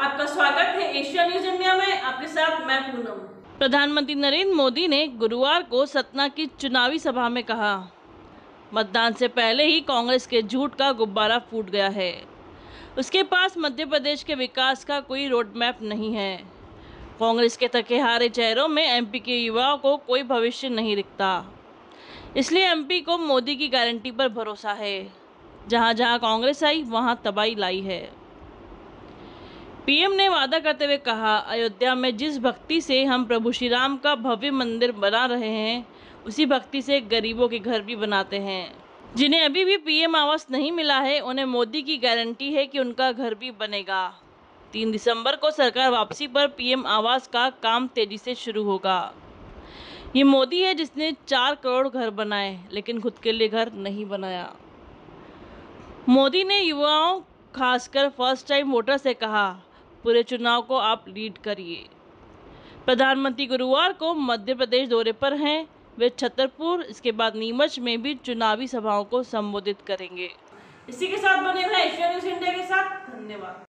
आपका स्वागत है एशिया न्यूज इंडिया में आपके साथ मैं पूनम प्रधानमंत्री नरेंद्र मोदी ने गुरुवार को सतना की चुनावी सभा में कहा मतदान से पहले ही कांग्रेस के झूठ का गुब्बारा फूट गया है उसके पास मध्य प्रदेश के विकास का कोई रोड मैप नहीं है कांग्रेस के थके हारे चेहरों में एमपी के युवाओं को कोई भविष्य नहीं दिखता इसलिए एमपी को मोदी की गारंटी पर भरोसा है जहाँ जहाँ कांग्रेस आई वहाँ तबाही लाई है पीएम ने वादा करते हुए कहा अयोध्या में जिस भक्ति से हम प्रभु श्री राम का भव्य मंदिर बना रहे हैं उसी भक्ति से गरीबों के घर भी बनाते हैं जिन्हें अभी भी पीएम आवास नहीं मिला है उन्हें मोदी की गारंटी है कि उनका घर भी बनेगा तीन दिसंबर को सरकार वापसी पर पीएम आवास का काम तेजी से शुरू होगा ये मोदी है जिसने चार करोड़ घर बनाए लेकिन खुद के लिए घर नहीं बनाया मोदी ने युवाओं खासकर फर्स्ट टाइम वोटर से कहा पूरे चुनाव को आप लीड करिए प्रधानमंत्री गुरुवार को मध्य प्रदेश दौरे पर हैं वे छतरपुर इसके बाद नीमच में भी चुनावी सभाओं को संबोधित करेंगे इसी के साथ बने रहे एशिया न्यूज इंडिया के साथ धन्यवाद